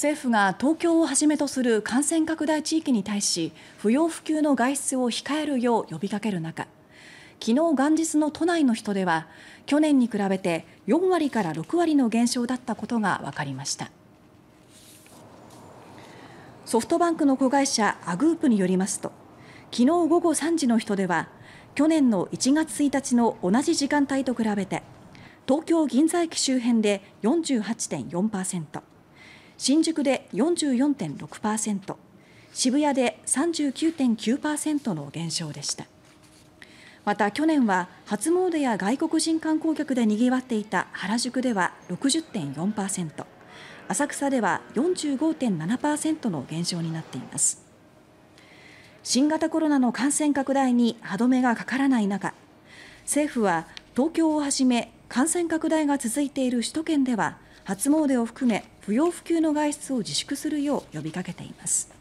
政府が東京をはじめとする感染拡大地域に対し不要不急の外出を控えるよう呼びかける中昨日元日の都内の人では去年に比べて4割から6割の減少だったことが分かりましたソフトバンクの子会社アグープによりますと昨日午後3時の人では去年の1月1日の同じ時間帯と比べて東京・銀座駅周辺で48.4%新宿で44.6％渋谷で39.9％の減少でしたまた去年は初詣や外国人観光客でにぎわっていた原宿では60.4%、浅草では45.7%の減少になっています。新型コロナの感染拡大に歯止めがかからない中政府は東京をはじめ感染拡大が続いている首都圏では初詣を含め不要不急の外出を自粛するよう呼びかけています。